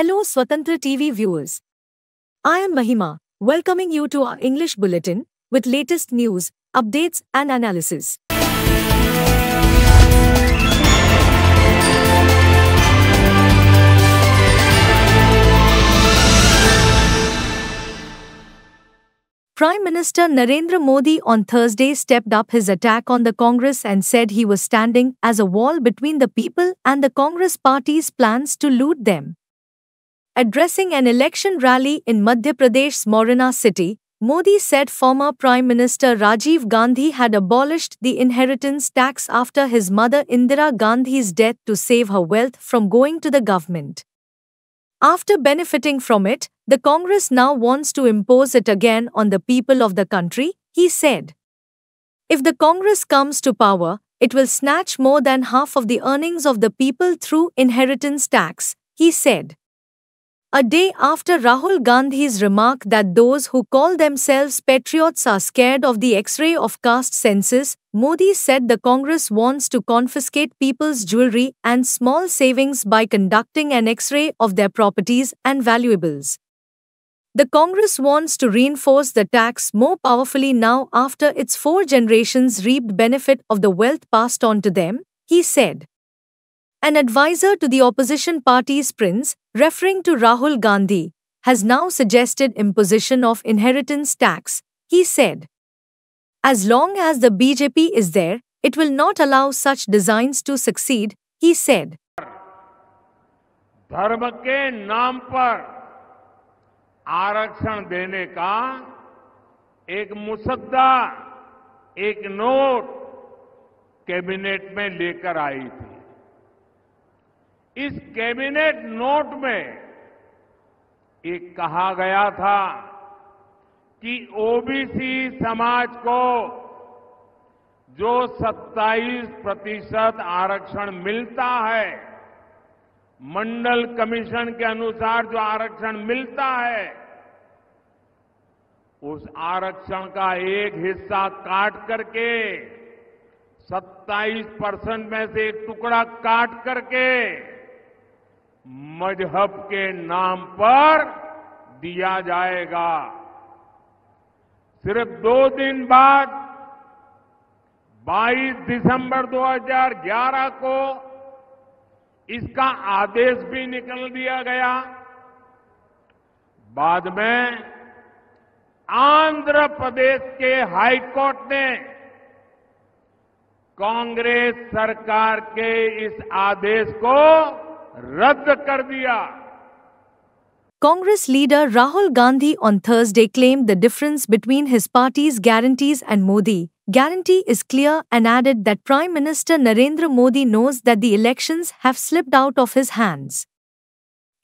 Hello Swatantra TV viewers. I am Mahima, welcoming you to our English bulletin with latest news, updates and analysis. Prime Minister Narendra Modi on Thursday stepped up his attack on the Congress and said he was standing as a wall between the people and the Congress party's plans to loot them. Addressing an election rally in Madhya Pradesh's Morana city, Modi said former Prime Minister Rajiv Gandhi had abolished the inheritance tax after his mother Indira Gandhi's death to save her wealth from going to the government. After benefiting from it, the Congress now wants to impose it again on the people of the country, he said. If the Congress comes to power, it will snatch more than half of the earnings of the people through inheritance tax, he said. A day after Rahul Gandhi's remark that those who call themselves patriots are scared of the X-ray of caste census, Modi said the Congress wants to confiscate people's jewelry and small savings by conducting an X-ray of their properties and valuables. The Congress wants to reinforce the tax more powerfully now after its four generations reaped benefit of the wealth passed on to them, he said an advisor to the opposition party's prince, referring to Rahul Gandhi, has now suggested imposition of inheritance tax, he said. As long as the BJP is there, it will not allow such designs to succeed, he said. धर्म के नाम पर आरक्षण देने का एक मुसद्दा एक note cabinet में लेकर आई थी इस कैबिनेट नोट में ये कहा गया था कि ओबीसी समाज को जो 27 प्रतिशत आरक्षण मिलता है मंडल कमीशन के अनुसार जो आरक्षण मिलता है उस आरक्षण का एक हिस्सा काट करके 27 परसेंट में से एक टुकड़ा काट करके मजहब के नाम पर दिया जाएगा सिर्फ दो दिन बाद 22 दिसंबर 2011 को इसका आदेश भी निकल दिया गया बाद में आंध्र प्रदेश के हाईकोर्ट ने कांग्रेस सरकार के इस आदेश को रद्द कर दिया Congress leader Rahul Gandhi on Thursday claimed the difference between his party's guarantees and Modi guarantee is clear and added that Prime Minister Narendra Modi knows that the elections have slipped out of his hands.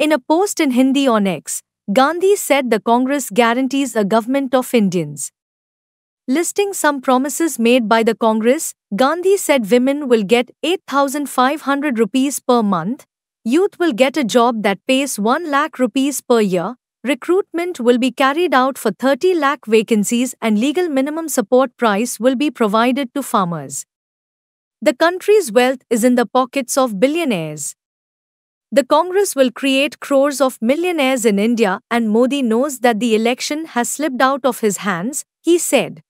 In a post in Hindi on X, Gandhi said the Congress guarantees a government of Indians. Listing some promises made by the Congress, Gandhi said women will get 8,500 rupees per month, Youth will get a job that pays 1 lakh rupees per year. Recruitment will be carried out for 30 lakh vacancies and legal minimum support price will be provided to farmers. The country's wealth is in the pockets of billionaires. The Congress will create crores of millionaires in India, and Modi knows that the election has slipped out of his hands, he said.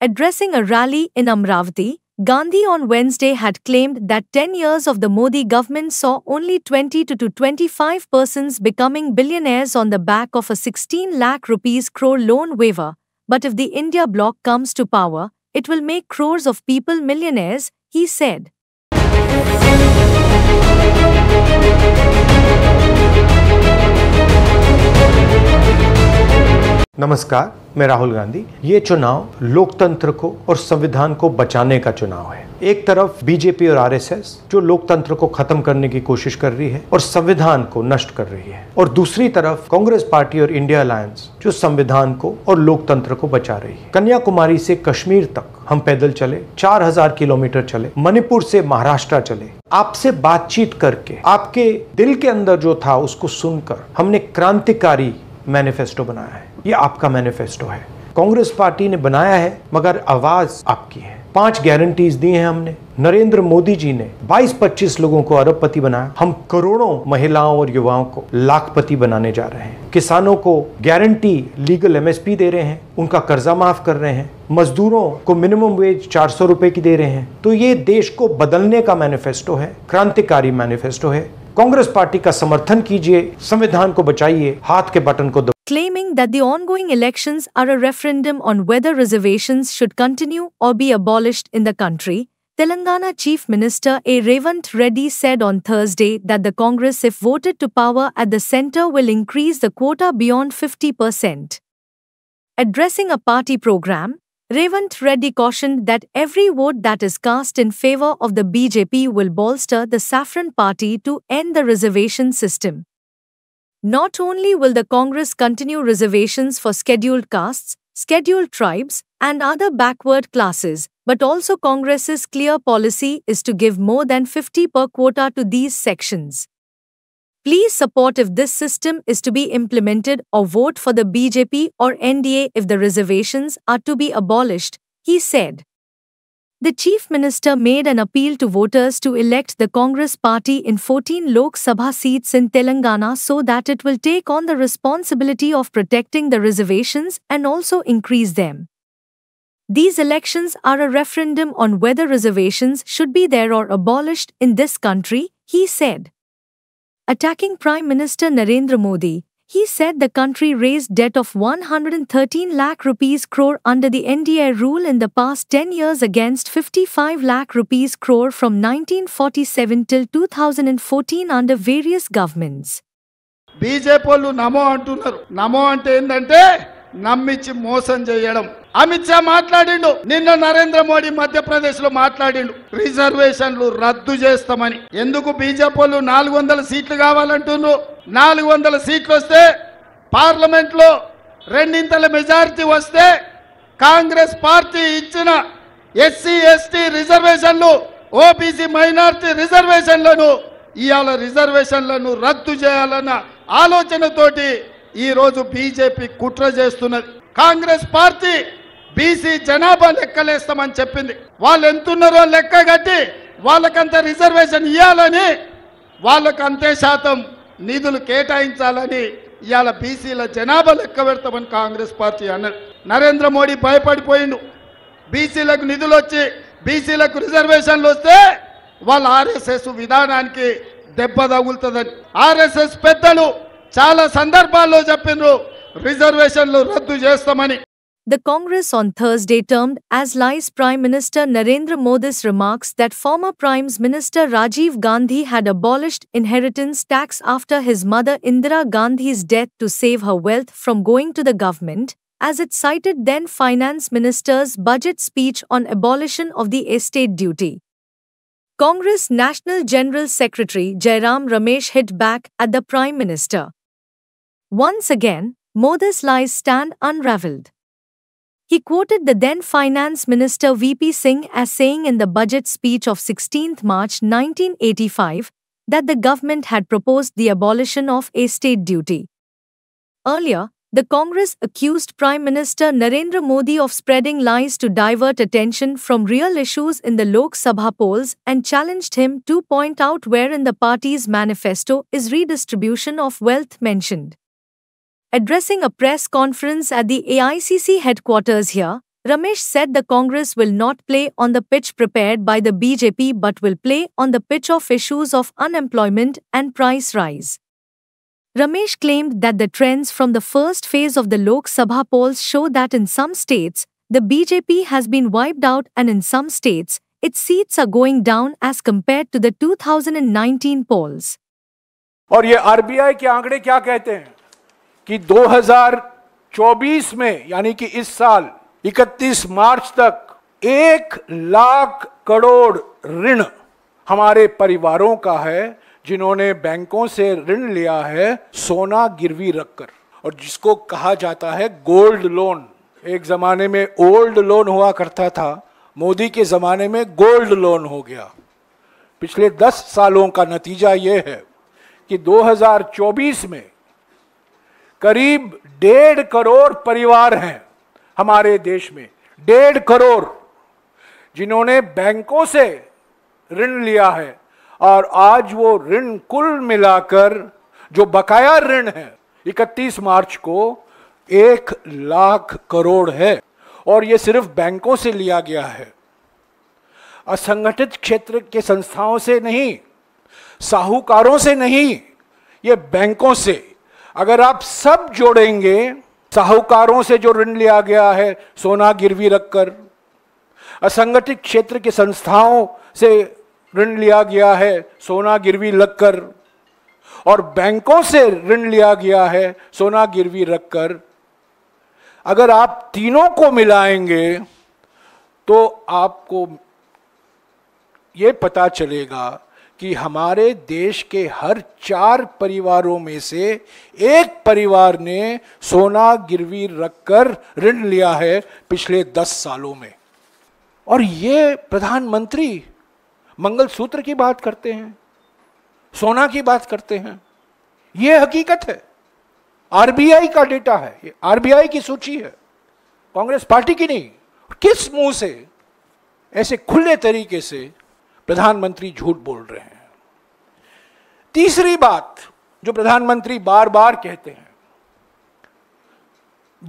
Addressing a rally in Amravati, Gandhi on Wednesday had claimed that 10 years of the Modi government saw only 20 to 25 persons becoming billionaires on the back of a 16 lakh rupees crore loan waiver. But if the India bloc comes to power, it will make crores of people millionaires, he said. नमस्कार मैं राहुल गांधी ये चुनाव लोकतंत्र को और संविधान को बचाने का चुनाव है एक तरफ बीजेपी और आरएसएस जो लोकतंत्र को खत्म करने की कोशिश कर रही है और संविधान को नष्ट कर रही है और दूसरी तरफ कांग्रेस पार्टी और इंडिया अलायंस जो संविधान को और लोकतंत्र को बचा रही है कन्याकुमारी से कश्मीर तक हम पैदल चले 4000 किलोमीटर चले मणिपुर से महाराष्ट्र चले आपसे बातचीत करके आपके दिल के अंदर जो था उसको सुनकर हमने क्रांतिकारी मैनिफेस्टो बनाया है ये आपका मैनिफेस्टो है कांग्रेस पार्टी ने बनाया है मगर आवाज आपकी है पांच गारंटीज दी हैं हमने नरेंद्र मोदी जी ने 22-25 लोगों को अरबपति बनाया हम करोड़ों महिलाओं और युवाओं को लाखपति बनाने जा रहे हैं किसानों को गारंटी लीगल एमएसपी दे रहे हैं उनका कर्जा माफ कर रहे हैं मजदूरों को मिनिमम वेज चार सौ रुपए की दे रहे हैं तो ये देश को बदलने का मैनिफेस्टो है क्रांतिकारी मैनिफेस्टो है कांग्रेस पार्टी का समर्थन कीजिए संविधान को बचाइए हाथ के बटन को claiming that that ongoing election are a referendum on whether reservation should continue or be abolished in the country Telangana Chief Minister A. Revant Reddy said on Thursday that the Congress, if voted to power at the centre, will increase the quota beyond 50%. Addressing a party programme, Revant Reddy cautioned that every vote that is cast in favor of the BJP will bolster the Saffron Party to end the reservation system. Not only will the Congress continue reservations for scheduled castes, scheduled tribes, and other backward classes, but also Congress's clear policy is to give more than 50 per quota to these sections. Please support if this system is to be implemented or vote for the BJP or NDA if the reservations are to be abolished, he said. The Chief Minister made an appeal to voters to elect the Congress party in 14 Lok Sabha seats in Telangana so that it will take on the responsibility of protecting the reservations and also increase them. These elections are a referendum on whether reservations should be there or abolished in this country, he said. Attacking Prime Minister Narendra Modi, he said the country raised debt of 113 lakh rupees crore under the NDA rule in the past 10 years against 55 lakh rupees crore from 1947 till 2014 under various governments. BJP Namo అంటున్నారు నమో అంటే ఏంటంటే నమ్మించి మోసం చేయడం అమిత్ షా మాట్లాడిండు నిన్న నరేంద్ర మోడీ మధ్యప్రదేశ్ లో మాట్లాడిండు రిజర్వేషన్లు రద్దు చేస్తామని ఎందుకు బీజేపీ వాళ్ళు నాలుగు వందల సీట్లు కావాలంటున్నారు నాలుగు వందల సీట్లు వస్తే పార్లమెంట్ లో రెండింతల మెజారిటీ వస్తే కాంగ్రెస్ పార్టీ ఇచ్చిన ఎస్సీ ఎస్టీ రిజర్వేషన్లు ఓబీసీ మైనార్టీ రిజర్వేషన్లను ఇవాళ రిజర్వేషన్లను రద్దు చేయాలన్న ఆలోచనతోటి ఈరోజు బీజేపీ కుట్ర చేస్తున్నది కాంగ్రెస్ పార్టీ బీసీ జనాభా లెక్కలేస్తామని చెప్పింది వాళ్ళు ఎంతున్నారో లెక్క కట్టి వాళ్ళకంత రిజర్వేషన్ ఇవ్వాలని వాళ్ళకు అంతే శాతం నిధులు కేటాయించాలని ఇవాళ బీసీల జనాభా లెక్క పెడతామని కాంగ్రెస్ పార్టీ అన్నారు నరేంద్ర మోడీ భయపడిపోయిండు బీసీలకు నిధులు వచ్చి బీసీలకు రిజర్వేషన్లు వస్తే వాళ్ళ ఆర్ఎస్ఎస్ విధానానికి దెబ్బ తగులుతుందని ఆర్ఎస్ఎస్ పెద్దలు చాలా సందర్భాల్లో చెప్పిండ్రు రిజర్వేషన్లు రద్దు చేస్తామని The Congress on Thursday termed as lies Prime Minister Narendra Modi's remarks that former Prime Minister Rajiv Gandhi had abolished inheritance tax after his mother Indira Gandhi's death to save her wealth from going to the government, as it cited then Finance Minister's budget speech on abolition of the estate duty. Congress National General Secretary Jairam Ramesh hit back at the Prime Minister. Once again, Modi's lies stand unraveled. He quoted the then Finance Minister VP Singh as saying in the budget speech of 16 March 1985 that the government had proposed the abolition of estate duty. Earlier, the Congress accused Prime Minister Narendra Modi of spreading lies to divert attention from real issues in the Lok Sabha polls and challenged him to point out where in the party's manifesto is redistribution of wealth mentioned. Addressing a press conference at the AICC headquarters here, Ramesh said the Congress will not play on the pitch prepared by the BJP but will play on the pitch of issues of unemployment and price rise. Ramesh claimed that the trends from the first phase of the Lok Sabha polls show that in some states, the BJP has been wiped out and in some states, its seats are going down as compared to the 2019 polls. And what RBI कि 2024 में यानी कि इस साल 31 मार्च तक एक लाख करोड़ ऋण हमारे परिवारों का है जिन्होंने बैंकों से ऋण लिया है सोना गिरवी रखकर और जिसको कहा जाता है गोल्ड लोन एक जमाने में ओल्ड लोन हुआ करता था मोदी के ज़माने में गोल्ड लोन हो गया पिछले दस सालों का नतीजा यह है कि 2024 में करीब डेढ़ करोड़ परिवार हैं हमारे देश में डेढ़ करोड़ जिन्होंने बैंकों से ऋण लिया है और आज वो ऋण कुल मिलाकर जो बकाया ऋण है 31 मार्च को एक लाख करोड़ है और ये सिर्फ बैंकों से लिया गया है असंगठित क्षेत्र के संस्थाओं से नहीं साहूकारों से नहीं ये बैंकों से अगर आप सब जोड़ेंगे साहूकारों से जो ऋण लिया गया है सोना गिरवी रखकर असंगठित क्षेत्र की संस्थाओं से ऋण लिया गया है सोना गिरवी रखकर और बैंकों से ऋण लिया गया है सोना गिरवी रखकर अगर आप तीनों को मिलाएंगे तो आपको ये पता चलेगा कि हमारे देश के हर चार परिवारों में से एक परिवार ने सोना गिरवी रखकर ऋण लिया है पिछले दस सालों में और ये प्रधानमंत्री मंगलसूत्र की बात करते हैं सोना की बात करते हैं ये हकीकत है आरबीआई का डेटा है ये आरबीआई की सूची है कांग्रेस पार्टी की नहीं किस मुंह से ऐसे खुले तरीके से प्रधानमंत्री झूठ बोल रहे हैं तीसरी बात जो प्रधानमंत्री बार बार कहते हैं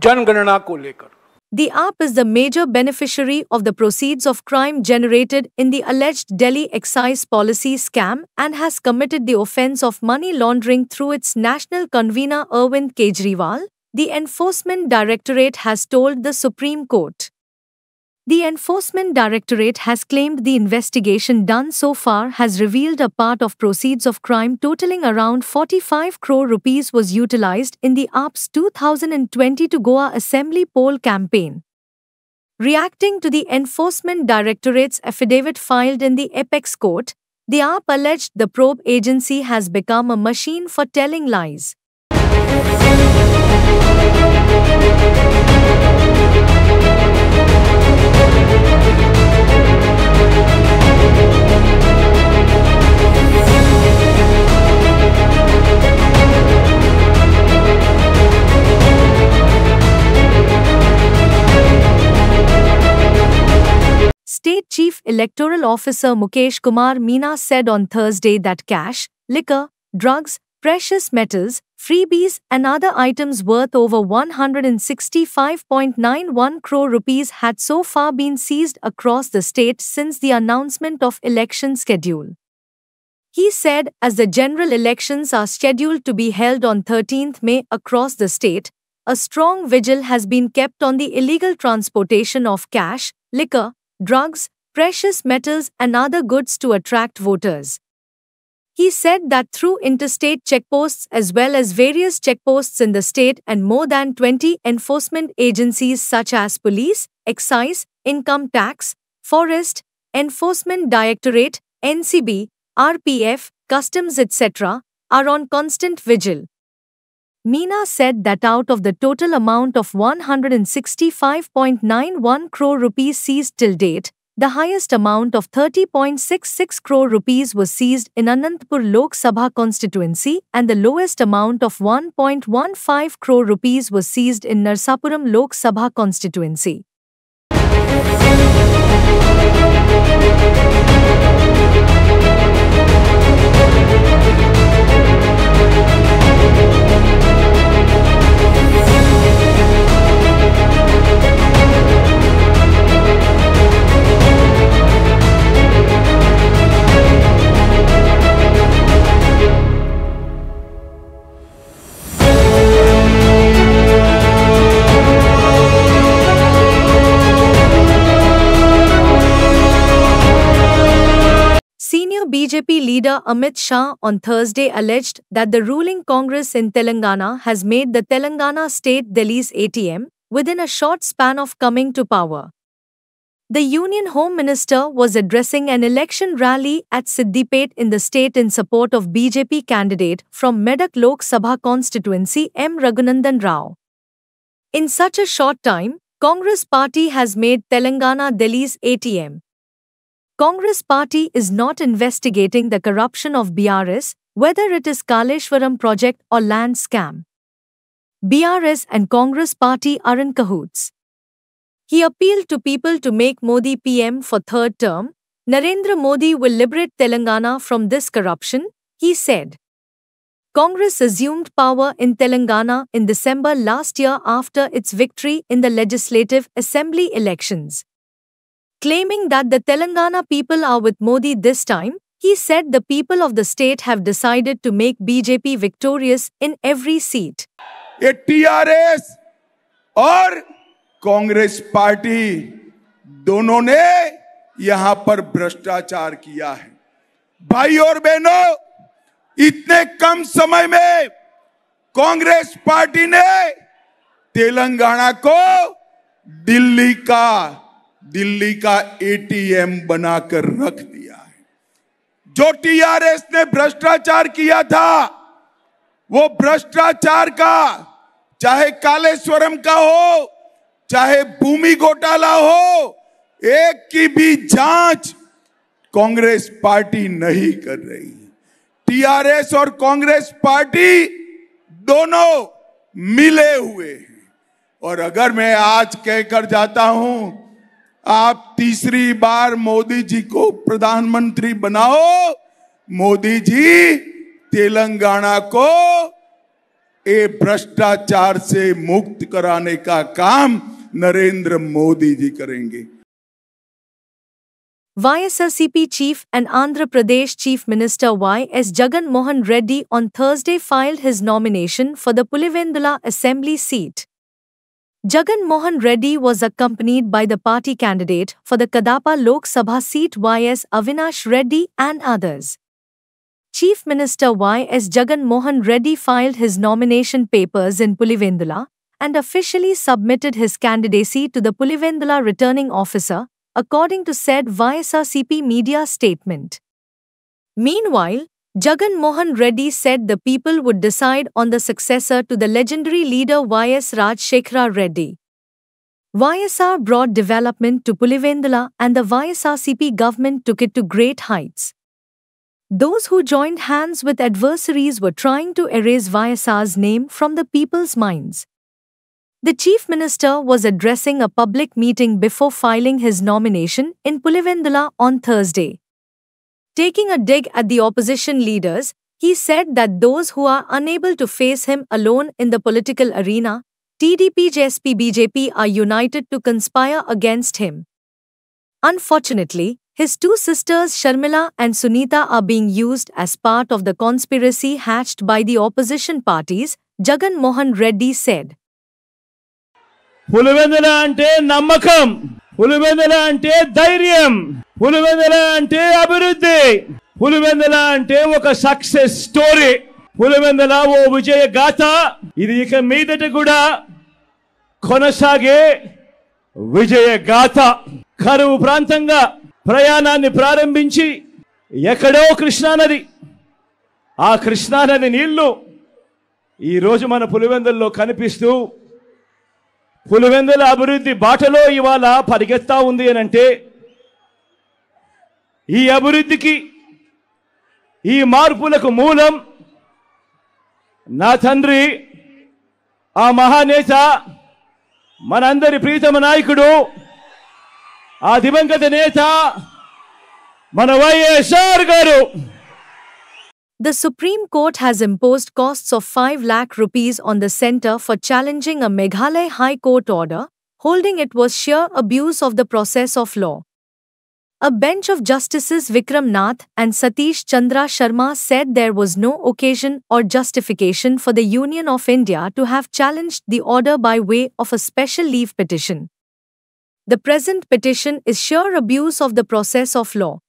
जनगणना को लेकर The app is the major beneficiary of the proceeds of crime generated in the alleged Delhi excise policy scam and has committed the offence of money laundering through its national convener Arvind Kejriwal, the Enforcement Directorate has told the Supreme Court. The Enforcement Directorate has claimed the investigation done so far has revealed a part of proceeds of crime totaling around 45 crore rupees was utilized in the 2020 to Goa Assembly poll campaign. Reacting to the Enforcement Directorate's affidavit filed in the Apex Court, the ARP alleged the probe agency has become a machine for telling lies. State Chief Electoral Officer Mukesh Kumar Meena said on Thursday that cash, liquor, drugs, precious metals, freebies and other items worth over 165.91 crore rupees had so far been seized across the state since the announcement of election schedule. He said as the general elections are scheduled to be held on 13th May across the state, a strong vigil has been kept on the illegal transportation of cash, liquor, drugs, precious metals and other goods to attract voters. He said that through interstate checkposts as well as various checkposts in the state and more than 20 enforcement agencies such as police, excise, income tax, forest, enforcement directorate, NCB, RPF, customs etc., are on constant vigil. Meena said that out of the total amount of 165.91 crore rupees seized till date, the highest amount of 30.66 crore rupees was seized in Ananthpur Lok Sabha constituency and the lowest amount of 1.15 crore rupees was seized in Narsapuram Lok Sabha constituency. BJP leader Amit Shah on Thursday alleged that the ruling Congress in Telangana has made the Telangana state Delhi's ATM within a short span of coming to power. The Union Home Minister was addressing an election rally at Siddipet in the state in support of BJP candidate from Medak Lok Sabha constituency M. Raghunandan Rao. In such a short time, Congress party has made Telangana Delhi's ATM. Congress party is not investigating the corruption of BRS, whether it is Kaleshwaram project or land scam. BRS and Congress party are in cahoots. He appealed to people to make Modi PM for third term. Narendra Modi will liberate Telangana from this corruption, he said. Congress assumed power in Telangana in December last year after its victory in the legislative assembly elections. Claiming that the Telangana people are with Modi this time, he said the people of the state have decided to make BJP victorious in every seat. ये TRS और Congress party दोनों ने यहां पर भ्रष्टाचार किया है भाई और बहनों इतने कम समय में कांग्रेस पार्टी ने तेलंगाना को दिल्ली का दिल्ली का एटीएम बनाकर रख दिया है जो टीआरएस ने भ्रष्टाचार किया था वो भ्रष्टाचार का चाहे कालेश्वरम का हो चाहे भूमि घोटाला हो एक की भी जांच कांग्रेस पार्टी नहीं कर रही टीआरएस और कांग्रेस पार्टी दोनों मिले हुए हैं और अगर मैं आज कहकर जाता हूं आप तीसरी बार मोदी जी को प्रधानमंत्री बनाओ मोदी जी तेलंगाना को ये भ्रष्टाचार से मुक्त कराने का काम नरेंद्र मोदी जी करेंगे Y S C P chief and Andhra Pradesh chief minister Y S Jagan Mohan Reddy on Thursday filed his nomination for the Pulivendula assembly seat Jagan Mohan Reddy was accompanied by the party candidate for the Kadapa Lok Sabha seat YS Avinash Reddy and others. Chief Minister YS Jagan Mohan Reddy filed his nomination papers in Pulivendula and officially submitted his candidacy to the Pulivendula returning officer, according to said YSRCP media statement. Meanwhile, Jagan Mohan Reddy said the people would decide on the successor to the legendary leader Y.S. Rajshekhara Reddy. YSR brought development to Pulivendala and the YSRCP government took it to great heights. Those who joined hands with adversaries were trying to erase YSR's name from the people's minds. The chief minister was addressing a public meeting before filing his nomination in Pulivendala on Thursday. Taking a dig at the opposition leaders, he said that those who are unable to face him alone in the political arena, TDP, JSP, BJP are united to conspire against him. Unfortunately, his two sisters Sharmila and Sunita are being used as part of the conspiracy hatched by the opposition parties, Jagan Mohan Reddy said. Pulivendula అంటే ధైర్యం పులివెందల అంటే అభివృద్ధి పులివెందల అంటే ఒక success story Pulivendula ఓ విజయ గాథ ఇది ఇక మీదట కూడా కొనసాగే విజయ గాథ కరువు ప్రాంతంగా ప్రయాణాన్ని ప్రారంభించి ఎక్కడో కృష్ణానది ఆ కృష్ణానది నీళ్లు ఈరోజు మన పులివెందుల్లో కనిపిస్తూ పులివెందుల అభివృద్ధి బాటలో ఇవాళ పరిగెత్తా ఉంది అని అంటే ఈ అభివృద్ధికి ఈ మార్పులకు మూలం నా తండ్రి ఆ మహానేత మనందరి ప్రీతమ నాయకుడు ఆ దివంగత నేత మన వైఎస్ఆర్ గారు The Supreme Court has imposed costs of 5 lakh rupees on the centre for challenging a Meghalaya High Court order, holding it was sheer abuse of the process of law. A bench of Justices Vikram Nath and Satish Chandra Sharma said there was no occasion or justification for the Union of India to have challenged the order by way of a special leave petition. The present petition is sheer abuse of the process of law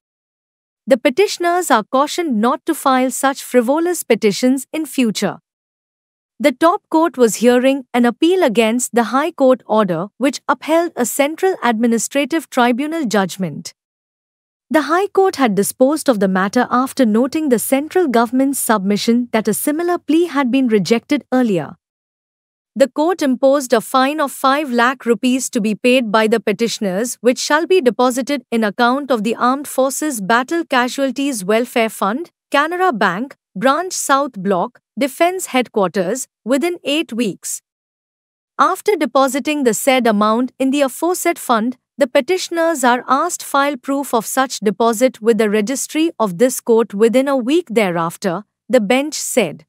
the petitioners are cautioned not to file such frivolous petitions in future. The top court was hearing an appeal against the High Court order which upheld a Central Administrative Tribunal judgment. The High Court had disposed of the matter after noting the central government's submission that a similar plea had been rejected earlier the court imposed a fine of 5 lakh rupees to be paid by the petitioners, which shall be deposited in account of the Armed Forces Battle Casualties Welfare Fund, Canara Bank, Branch South Block, Defense Headquarters, within 8 weeks. After depositing the said amount in the aforesaid fund, the petitioners are asked file proof of such deposit with the registry of this court within a week thereafter, the bench said.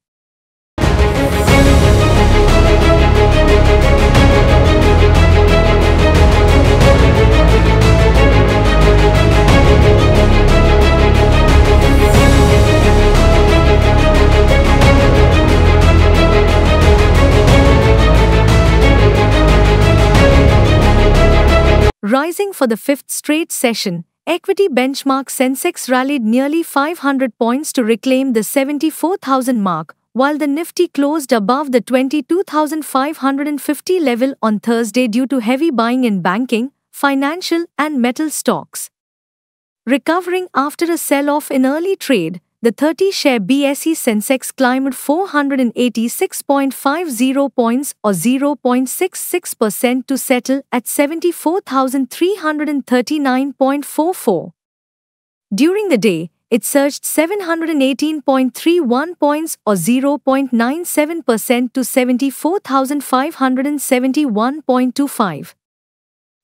Rising for the fifth straight session, equity benchmark Sensex rallied nearly 500 points to reclaim the 74,000 mark, while the Nifty closed above the 22,550 level on Thursday due to heavy buying in banking, financial, and metal stocks. Recovering after a sell off in early trade, the 30-share BSE Sensex climbed 486.50 points or 0.66% to settle at 74,339.44. During the day, it surged 718.31 points or 0.97% to 74,571.25.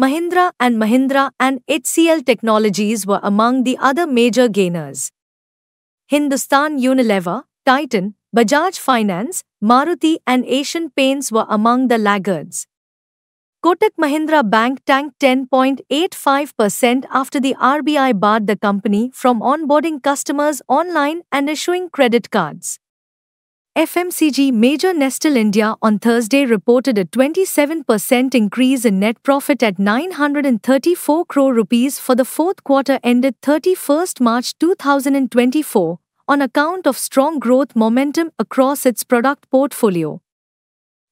Mahindra and Mahindra and HCL Technologies were among the other major gainers. Hindustan Unilever, Titan, Bajaj Finance, Maruti and Asian Paints were among the laggards. Kotak Mahindra Bank tanked 10.85% after the RBI barred the company from onboarding customers online and issuing credit cards. FMCG major Nestle India on Thursday reported a 27% increase in net profit at 934 crore rupees for the fourth quarter ended 31st March 2024 on account of strong growth momentum across its product portfolio.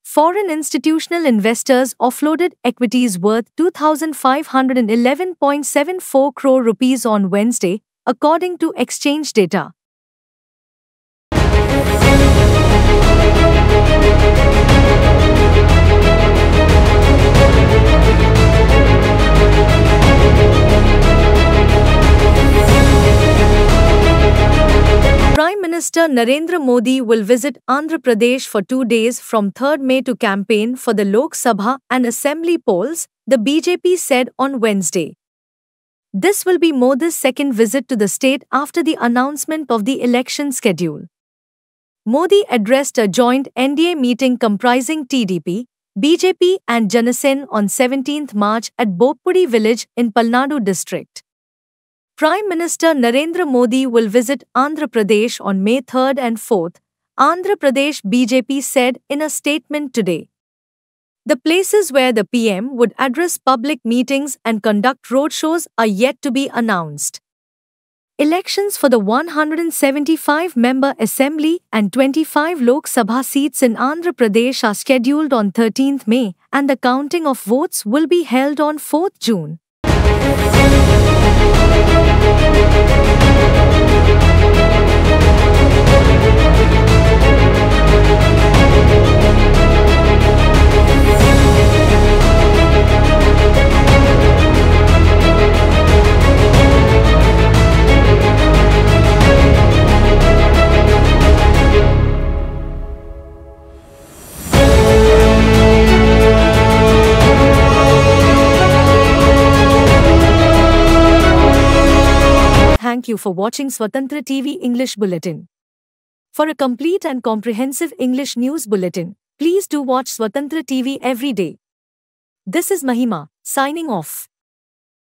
Foreign institutional investors offloaded equities worth 2511.74 crore rupees on Wednesday, according to exchange data. Prime Minister Narendra Modi will visit Andhra Pradesh for two days from 3rd May to campaign for the Lok Sabha and Assembly polls, the BJP said on Wednesday. This will be Modi's second visit to the state after the announcement of the election schedule. Modi addressed a joint NDA meeting comprising TDP, BJP and Janasen on 17th March at Bopudi village in Palnadu district. Prime Minister Narendra Modi will visit Andhra Pradesh on May 3rd and 4th, Andhra Pradesh BJP said in a statement today. The places where the PM would address public meetings and conduct roadshows are yet to be announced. Elections for the 175 member assembly and 25 Lok Sabha seats in Andhra Pradesh are scheduled on 13th May and the counting of votes will be held on 4th June. Thank you. you for watching Swatantra TV English Bulletin. For a complete and comprehensive English news bulletin, please do watch Swatantra TV every day. This is Mahima, signing off.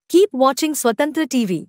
Keep watching Swatantra TV.